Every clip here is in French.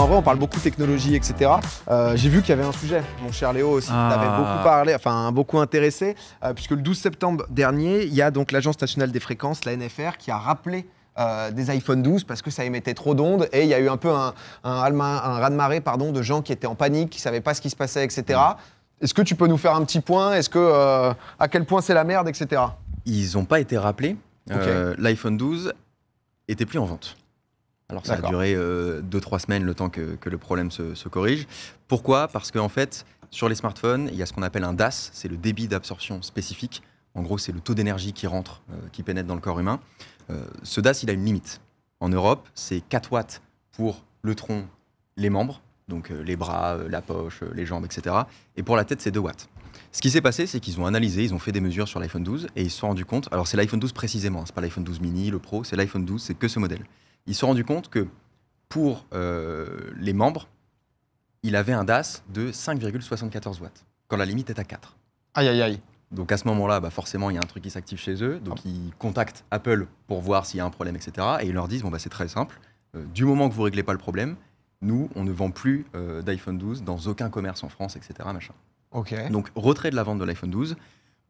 en vrai, on parle beaucoup de technologie, etc. Euh, j'ai vu qu'il y avait un sujet, mon cher Léo aussi, ah. t'avais beaucoup parlé, enfin beaucoup intéressé, euh, puisque le 12 septembre dernier, il y a donc l'Agence nationale des fréquences, la NFR, qui a rappelé euh, des iPhone 12 parce que ça émettait trop d'ondes et il y a eu un peu un, un, raz-de-marée pardon, de gens qui étaient en panique, qui ne savaient pas ce qui se passait, etc. Mm. Est-ce que tu peux nous faire un petit point Est-ce que à quel point c'est la merde, etc. Ils n'ont pas été rappelés. L'iPhone 12 était plus en vente. Alors ça a duré 2-3 euh, semaines le temps que, le problème se, corrige. Pourquoi Parce qu'en fait, sur les smartphones, il y a ce qu'on appelle un DAS, c'est le débit d'absorption spécifique. En gros, c'est le taux d'énergie qui rentre, euh, qui pénètre dans le corps humain. Euh, ce DAS, il a une limite. En Europe, c'est 4 watts pour le tronc, les membres, donc les bras, la poche, les jambes, etc. Et pour la tête, c'est 2 watts. Ce qui s'est passé, c'est qu'ils ont analysé, ils ont fait des mesures sur l'iPhone 12 et ils se sont rendus compte. Alors, c'est l'iPhone 12 précisément, hein, c'est pas l'iPhone 12 mini, le Pro, c'est l'iPhone 12, c'est que ce modèle ils se rendu compte que pour euh, les membres, il avait un DAS de 5,74 watts, quand la limite est à 4. Aïe, aïe, aïe. Donc à ce moment-là, bah forcément, il y a un truc qui s'active chez eux. Donc ah. ils contactent Apple pour voir s'il y a un problème, etc. Et ils leur disent, bon, bah, c'est très simple. Euh, du moment que vous ne réglez pas le problème, nous, on ne vend plus euh, d'iPhone 12 dans aucun commerce en France, etc. Machin. Donc retrait de la vente de l'iPhone 12.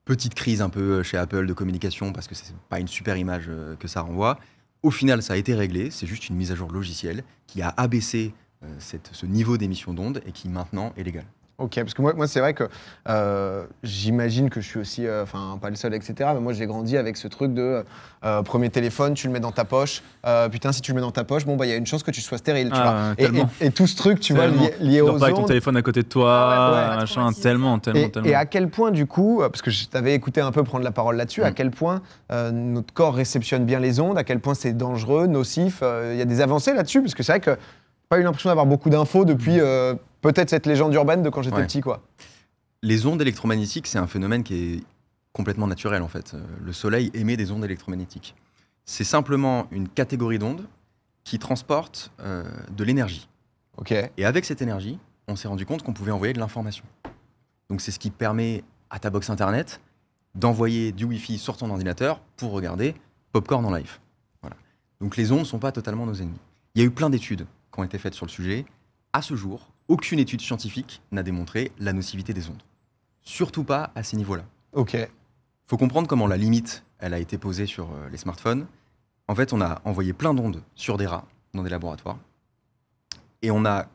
Petite crise un peu chez Apple de communication parce que ce n'est pas une super image que ça renvoie. Au final, ça a été réglé, c'est juste une mise à jour logicielle qui a abaissé euh, ce niveau d'émission d'ondes et qui maintenant est légal. Ok, parce que moi, c'est vrai que euh, j'imagine que je suis aussi, euh, enfin, pas le seul, etc. Mais moi, j'ai grandi avec ce truc de euh, premier téléphone, tu le mets dans ta poche. putain, si tu le mets dans ta poche, bon, bah, il y a une chance que tu sois stérile, tu ah, vois. et, tout ce truc, tu vois, lié, Pas avec ton téléphone à côté de toi, ah machin, tellement, tellement, et, tellement. Et à quel point, du coup, parce que je t'avais écouté un peu prendre la parole là-dessus, à mm. quel point notre corps réceptionne bien les ondes, à quel point c'est dangereux, nocif. Il y a des avancées là-dessus, parce que c'est vrai que pas eu l'impression d'avoir beaucoup d'infos depuis peut-être cette légende urbaine de quand j'étais petit, quoi. Les ondes électromagnétiques, c'est un phénomène qui est complètement naturel, en fait. Euh, le Soleil émet des ondes électromagnétiques. C'est simplement une catégorie d'ondes qui transporte euh, de l'énergie. Ok. Et avec cette énergie, on s'est rendu compte qu'on pouvait envoyer de l'information. Donc c'est ce qui permet à ta box Internet d'envoyer du Wi-Fi sur ton ordinateur pour regarder Popcorn en live. Voilà. Donc les ondes ne sont pas totalement nos ennemis. Il y a eu plein d'études qui ont été faites sur le sujet. À ce jour, aucune étude scientifique n'a démontré la nocivité des ondes. Surtout pas à ces niveaux-là. Ok. Faut comprendre comment la limite, elle a été posée sur euh, les smartphones. En fait, on a envoyé plein d'ondes sur des rats dans des laboratoires. Et on a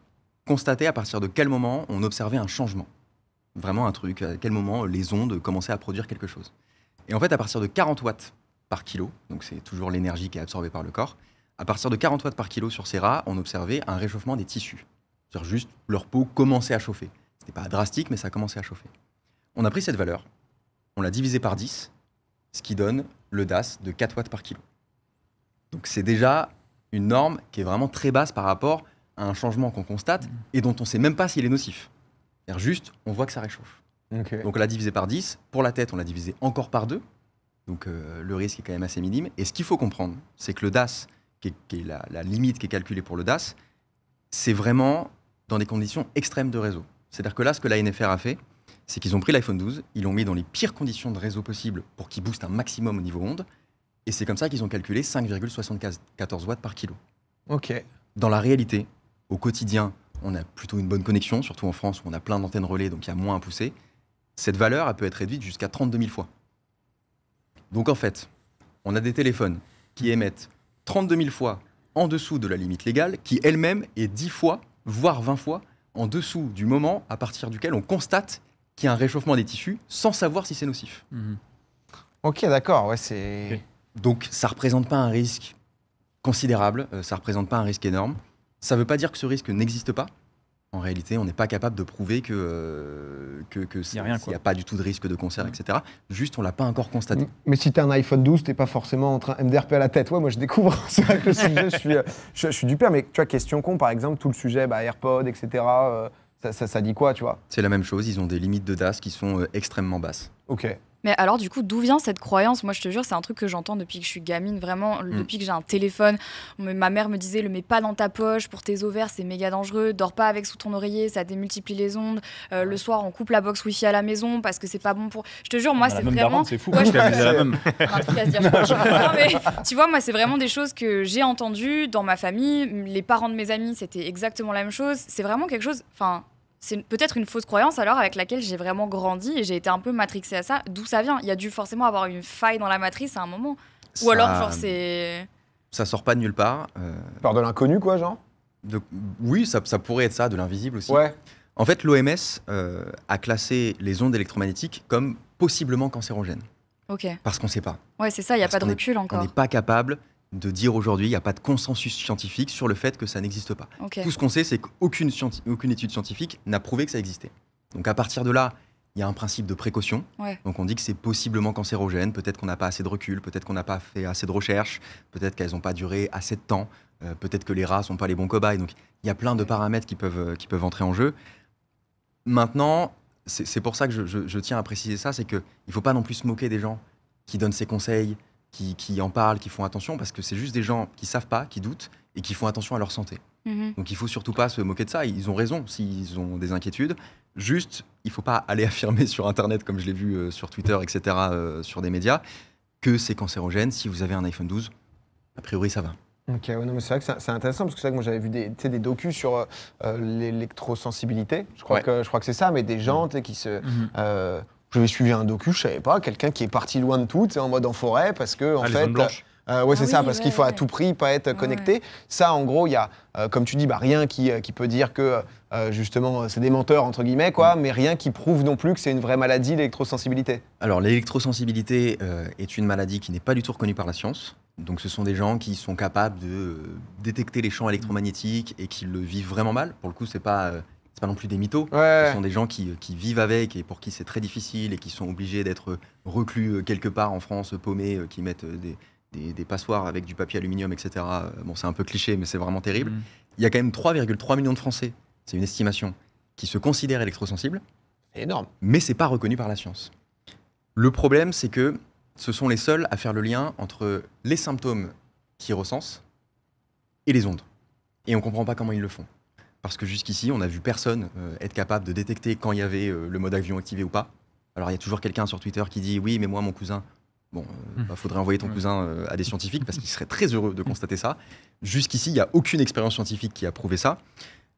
constaté à partir de quel moment on observait un changement. Vraiment un truc, à quel moment les ondes commençaient à produire quelque chose. Et en fait, à partir de 40 watts par kilo, donc c'est toujours l'énergie qui est absorbée par le corps, à partir de 40 watts par kilo sur ces rats, on observait un réchauffement des tissus juste leur peau commençait à chauffer. Ce C'était pas drastique, mais ça commençait à chauffer. On a pris cette valeur, on l'a divisé par 10, ce qui donne le DAS de 4 watts par kilo. Donc c'est déjà une norme qui est vraiment très basse par rapport à un changement qu'on constate et dont on ne sait même pas s'il est nocif. cest juste, on voit que ça réchauffe. Donc on l'a divisé par 10. Pour la tête, on l'a divisé encore par 2. Donc euh, le risque est quand même assez minime. Et ce qu'il faut comprendre, c'est que le DAS, qui est, la, la, limite qui est calculée pour le DAS, c'est vraiment dans des conditions extrêmes de réseau. C'est-à-dire que là, ce que la NFR a fait, c'est qu'ils ont pris l'iPhone 12, ils l'ont mis dans les pires conditions de réseau possibles pour qu'il booste un maximum au niveau onde, et c'est comme ça qu'ils ont calculé 5,74 watts par kilo. Ok. Dans la réalité, au quotidien, on a plutôt une bonne connexion, surtout en France où on a plein d'antennes relais, donc il y a moins à pousser. Cette valeur, elle peut être réduite jusqu'à 32 000 fois. Donc en fait, on a des téléphones qui émettent 32 000 fois en dessous de la limite légale, qui elle-même est 10 fois voire 20 fois, en dessous du moment à partir duquel on constate qu'il y a un réchauffement des tissus sans savoir si c'est nocif. Mhm. Ok, d'accord, ouais, c'est. Donc ça ne représente pas un risque considérable, euh, ça ne représente pas un risque énorme. Ça ne veut pas dire que ce risque n'existe pas. En réalité, on n'est pas capable de prouver que euh, que, que n'y a, pas du tout de risque de cancer, mm. etc. Juste, on ne l'a pas encore constaté. Mm. Mais si tu as un iPhone 12, tu n'es pas forcément en train MDRP à la tête. Ouais, moi, je découvre. C'est vrai que le sujet, je suis, euh, je, suis du père. Mais tu vois, question con, par exemple, tout le sujet, bah, AirPod, etc. Euh, ça, ça, dit quoi, tu vois C'est la même chose. Ils ont des limites de DAS qui sont euh, extrêmement basses. Ok. Mais alors, du coup, d'où vient cette croyance Moi, je te jure, c'est un truc que j'entends depuis que je suis gamine, vraiment, mm. depuis que j'ai un téléphone. Ma mère me disait, le mets pas dans ta poche pour tes ovaires, c'est méga dangereux. Dors pas avec sous ton oreiller, ça démultiplie les ondes. Euh, le soir, on coupe la box wifi à la maison parce que c'est pas bon pour. Je te jure, moi, bah, c'est vraiment. C'est fou. je ah, tu vois, moi, c'est vraiment des choses que j'ai entendues dans ma famille. Les parents de mes amis, c'était exactement la même chose. C'est vraiment quelque chose. Enfin, c'est peut-être une fausse croyance alors avec laquelle j'ai vraiment grandi et j'ai été un peu matrixée à ça. D'où ça vient Il y a dû forcément avoir une faille dans la matrice à un moment. Ou alors, genre, c'est. Ça sort pas de nulle part. Euh. Par de l'inconnu, quoi, genre Oui, ça, pourrait être ça, de l'invisible aussi. Ouais. En fait, l'OMS euh, a classé les ondes électromagnétiques comme possiblement cancérogènes. Ok. Parce qu'on sait pas. Ouais, c'est ça, il n'y a pas de recul encore. On n'est pas capable de dire aujourd'hui, il n'y a pas de consensus scientifique sur le fait que ça n'existe pas. Tout ce qu'on sait, c'est qu'aucune aucune étude scientifique n'a prouvé que ça existait. Donc à partir de là, il y a un principe de précaution. Donc on dit que c'est possiblement cancérogène, peut-être qu'on n'a pas assez de recul, peut-être qu'on n'a pas fait assez de recherches, peut-être qu'elles n'ont pas duré assez de temps, euh, peut-être que les rats ne sont pas les bons cobayes. Donc il y a plein de paramètres qui peuvent, qui peuvent entrer en jeu. Maintenant, c'est pour ça que je, je tiens à préciser ça, c'est qu'il ne faut pas non plus se moquer des gens qui donnent ces conseils, qui, en parlent, qui font attention, parce que c'est juste des gens qui savent pas, qui doutent et qui font attention à leur santé. Mhm. Donc il faut surtout pas se moquer de ça. Ils ont raison s'ils ont des inquiétudes. Juste, il faut pas aller affirmer sur Internet, comme je l'ai vu euh, sur Twitter, etc., euh, sur des médias, que c'est cancérogène. Si vous avez un iPhone 12, a priori ça va. Ok, mais c'est vrai que c'est intéressant parce que c'est vrai que moi j'avais vu des, des docus sur euh, l'électrosensibilité. Je crois que je crois que c'est ça, mais des gens mhm. qui se mhm. Je vais suivre un docu, je savais pas, quelqu'un qui est parti loin de tout, en mode en forêt, parce que en ah, fait. Euh, ouais, c'est ah ça, parce qu'il faut à tout prix pas être connecté. Ça, en gros, il y a, euh, comme tu dis, bah, rien qui, euh, peut dire que euh, justement c'est des menteurs entre guillemets, quoi, mm. mais rien qui prouve non plus que c'est une vraie maladie l'électrosensibilité. Alors l'électrosensibilité est une maladie qui n'est pas du tout reconnue par la science. Donc ce sont des gens qui sont capables de détecter les champs électromagnétiques et qui le vivent vraiment mal. Pour le coup, c'est pas c'est pas non plus des mythos. Ce sont des gens euh, qui, vivent avec et pour qui c'est très difficile et qui sont obligés d'être euh, reclus euh, quelque part en France, paumés, qui mettent des, passoires avec du papier aluminium, etc. Bon, c'est un peu cliché, mais c'est vraiment terrible. Mm. Il y a quand même 3,3 millions de Français, c'est une estimation, qui se considèrent électrosensibles. C'est énorme. Mais c'est pas reconnu par la science. Le problème, c'est que ce sont les seuls à faire le lien entre les symptômes qu'ils recensent et les ondes. Et on comprend pas comment ils le font parce que jusqu'ici, on n'a vu personne euh, être capable de détecter quand il y avait euh, le mode avion activé ou pas. Alors il y a toujours quelqu'un sur Twitter qui dit oui, mais moi, mon cousin. Bon, il euh, hmm. bah, faudrait envoyer ton cousin à des scientifiques parce qu'il serait très heureux de hmm. constater ça. Jusqu'ici, il n'y a aucune expérience scientifique qui a prouvé ça.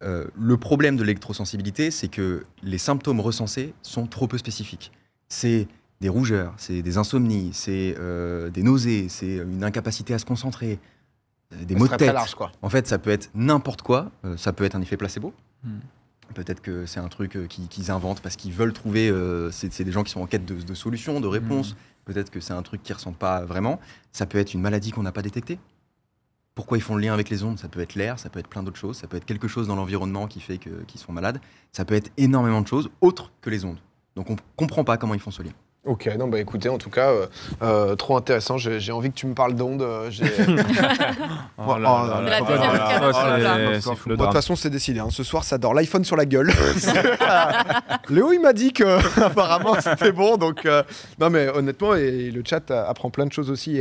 le problème de l'électrosensibilité, c'est que les symptômes recensés sont trop peu spécifiques. C'est des rougeurs, c'est des insomnies, c'est des nausées, c'est une incapacité à se concentrer, euh, des mots de tête. En fait, ça peut être n'importe quoi. Euh, ça peut être un effet placebo. Hmm. Peut-être que c'est un truc euh, qu'ils inventent parce qu'ils veulent trouver. c'est des gens qui sont en quête de, solutions, de réponses. Hmm. Peut-être que c'est un truc qu'ils ne ressentent pas vraiment. Ça peut être une maladie qu'on n'a pas détectée. Pourquoi ils font le lien avec les ondes Ça peut être l'air, ça peut être plein d'autres choses. Ça peut être quelque chose dans l'environnement qui fait qu'ils se sont malades. Ça peut être énormément de choses autres que les ondes. Donc on ne comprend pas comment ils font ce lien. Ok, non, bah écoutez, en tout cas, trop intéressant. J'ai envie que tu me parles d'ondes. De toute façon, c'est décidé. Ce soir, ça dort l'iPhone sur la gueule. Léo, il m'a dit que apparemment c'était bon. Donc, non, mais honnêtement, et le chat apprend plein de choses aussi.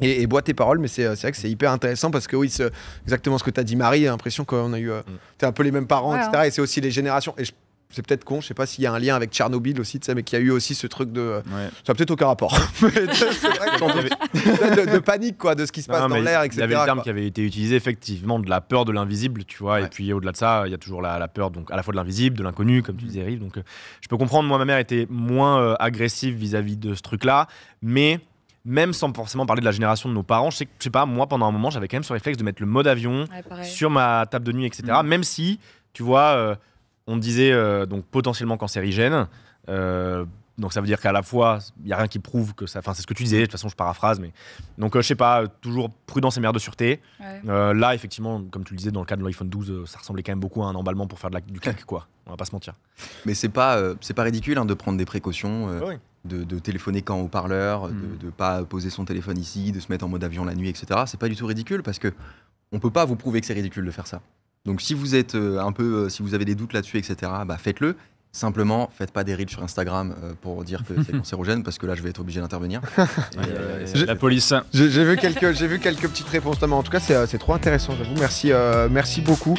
Et... boit tes paroles, mais c'est c'est vrai que c'est hyper intéressant parce que oui, c'est exactement ce que tu as dit, Marie, l'impression qu'on a eu tu es un peu les mêmes parents, etc. Et c'est aussi les générations. Et je c'est peut-être con, je sais pas s'il y a un lien avec Tchernobyl aussi, tu mais qu'il y a eu aussi ce truc de. Ça n'a peut-être aucun rapport. de, panique, quoi, de ce qui se passe dans l'air, etc. Il y avait le terme qui avait été utilisé, effectivement, de la peur de l'invisible, tu vois. Et puis au-delà de ça, il y a toujours la, peur, donc à la fois de l'invisible, de l'inconnu, comme tu mm. disais, Rive. Donc euh, je peux comprendre, moi, ma mère était moins euh, agressive vis-à-vis de ce truc-là, mais même sans forcément parler de la génération de nos parents, je sais, je sais pas, moi, pendant un moment, j'avais quand même ce réflexe de mettre le mode avion sur ma table de nuit, etc. Mm. Même si, tu vois. Euh, on disait euh, donc potentiellement cancérigène. Euh, donc ça veut dire qu'à la fois, il n'y a rien qui prouve que ça... Enfin, c'est ce que tu disais, de toute façon, je paraphrase, mais... Donc, je euh, je sais pas, toujours prudence et mère de sûreté. là, effectivement, comme tu le disais, dans le cas de l'iPhone 12, ça ressemblait quand même beaucoup à un emballement pour faire de la, du clic, quoi. On va pas se mentir. Mais c'est pas, pas ridicule hein, de prendre des précautions, de, téléphoner quand au parleur, de ne hmm. pas poser son téléphone ici, de se mettre en mode avion la nuit, etc. C'est pas du tout ridicule parce que on peut pas vous prouver que c'est ridicule de faire ça. Donc si vous êtes euh, un peu, euh, si vous avez des doutes là-dessus, etc., bah, faites-le. Simplement, faites pas des reels sur Instagram euh, pour dire que c'est cancérogène, parce que là, je vais être obligé d'intervenir. la police. J'ai vu, quelques, vu quelques petites réponses, mais en tout cas, c'est trop intéressant, j'avoue. Merci, merci beaucoup.